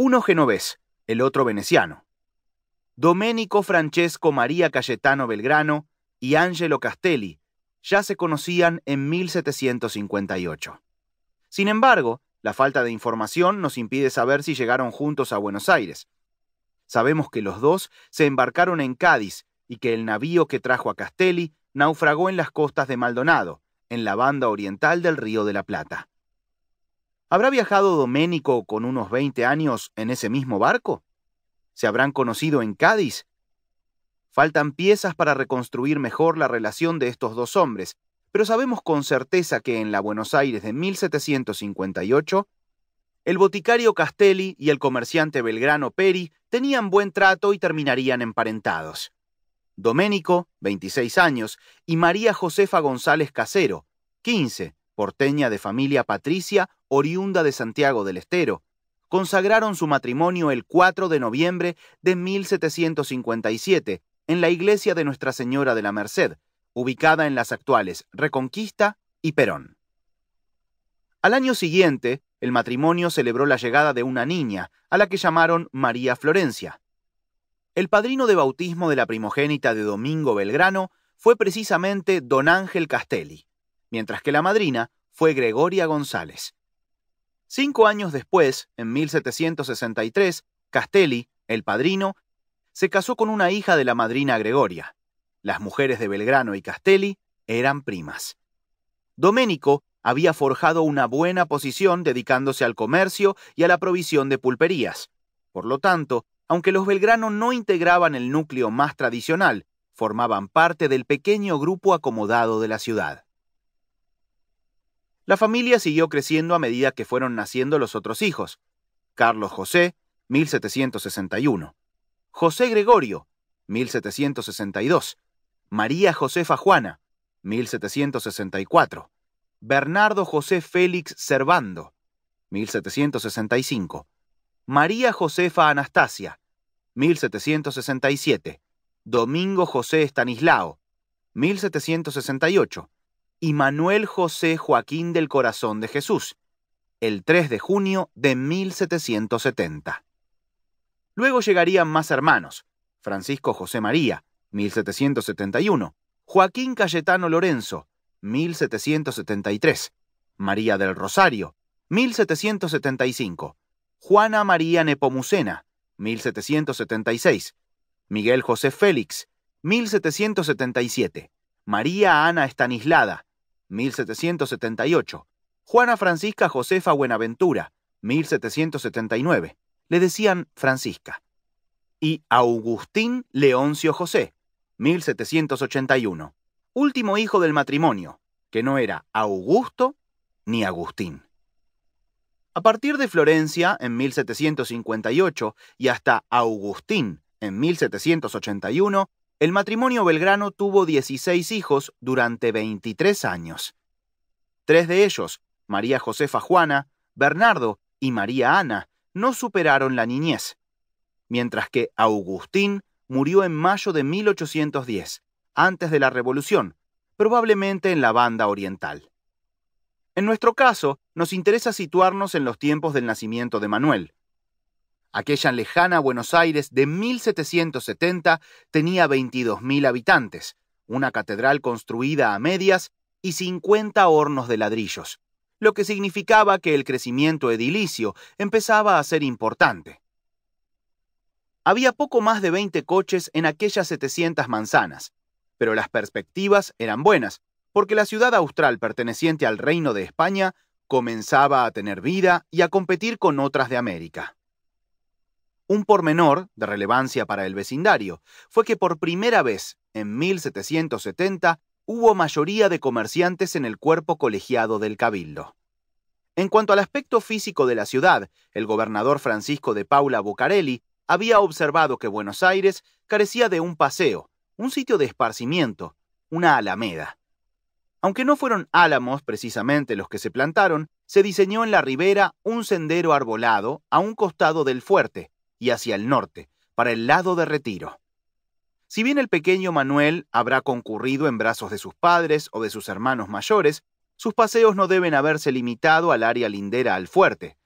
uno genovés, el otro veneciano. Domenico Francesco María Cayetano Belgrano y Angelo Castelli ya se conocían en 1758. Sin embargo, la falta de información nos impide saber si llegaron juntos a Buenos Aires. Sabemos que los dos se embarcaron en Cádiz y que el navío que trajo a Castelli naufragó en las costas de Maldonado, en la banda oriental del Río de la Plata. ¿Habrá viajado Doménico con unos 20 años en ese mismo barco? ¿Se habrán conocido en Cádiz? Faltan piezas para reconstruir mejor la relación de estos dos hombres, pero sabemos con certeza que en la Buenos Aires de 1758, el boticario Castelli y el comerciante Belgrano Peri tenían buen trato y terminarían emparentados. Doménico, 26 años, y María Josefa González Casero, 15, porteña de familia patricia, oriunda de Santiago del Estero. Consagraron su matrimonio el 4 de noviembre de 1757 en la iglesia de Nuestra Señora de la Merced, ubicada en las actuales Reconquista y Perón. Al año siguiente, el matrimonio celebró la llegada de una niña, a la que llamaron María Florencia. El padrino de bautismo de la primogénita de Domingo Belgrano fue precisamente don Ángel Castelli mientras que la madrina fue Gregoria González. Cinco años después, en 1763, Castelli, el padrino, se casó con una hija de la madrina Gregoria. Las mujeres de Belgrano y Castelli eran primas. domenico había forjado una buena posición dedicándose al comercio y a la provisión de pulperías. Por lo tanto, aunque los Belgrano no integraban el núcleo más tradicional, formaban parte del pequeño grupo acomodado de la ciudad. La familia siguió creciendo a medida que fueron naciendo los otros hijos. Carlos José, 1761. José Gregorio, 1762. María Josefa Juana, 1764. Bernardo José Félix Cervando, 1765. María Josefa Anastasia, 1767. Domingo José Estanislao, 1768 y Manuel José Joaquín del Corazón de Jesús, el 3 de junio de 1770. Luego llegarían más hermanos, Francisco José María, 1771, Joaquín Cayetano Lorenzo, 1773, María del Rosario, 1775, Juana María Nepomucena, 1776, Miguel José Félix, 1777, María Ana Estanislada, 1778. Juana Francisca Josefa Buenaventura, 1779. Le decían Francisca. Y Agustín Leoncio José, 1781. Último hijo del matrimonio, que no era Augusto ni Agustín. A partir de Florencia en 1758 y hasta Agustín en 1781, el matrimonio Belgrano tuvo 16 hijos durante 23 años. Tres de ellos, María Josefa Juana, Bernardo y María Ana, no superaron la niñez, mientras que Agustín murió en mayo de 1810, antes de la Revolución, probablemente en la banda oriental. En nuestro caso, nos interesa situarnos en los tiempos del nacimiento de Manuel, Aquella lejana Buenos Aires de 1770 tenía 22.000 habitantes, una catedral construida a medias y 50 hornos de ladrillos, lo que significaba que el crecimiento edilicio empezaba a ser importante. Había poco más de 20 coches en aquellas 700 manzanas, pero las perspectivas eran buenas, porque la ciudad austral perteneciente al Reino de España comenzaba a tener vida y a competir con otras de América. Un pormenor de relevancia para el vecindario fue que por primera vez, en 1770, hubo mayoría de comerciantes en el cuerpo colegiado del Cabildo. En cuanto al aspecto físico de la ciudad, el gobernador Francisco de Paula Bucarelli había observado que Buenos Aires carecía de un paseo, un sitio de esparcimiento, una alameda. Aunque no fueron álamos precisamente los que se plantaron, se diseñó en la ribera un sendero arbolado a un costado del fuerte, y hacia el norte, para el lado de retiro. Si bien el pequeño Manuel habrá concurrido en brazos de sus padres o de sus hermanos mayores, sus paseos no deben haberse limitado al área lindera al fuerte,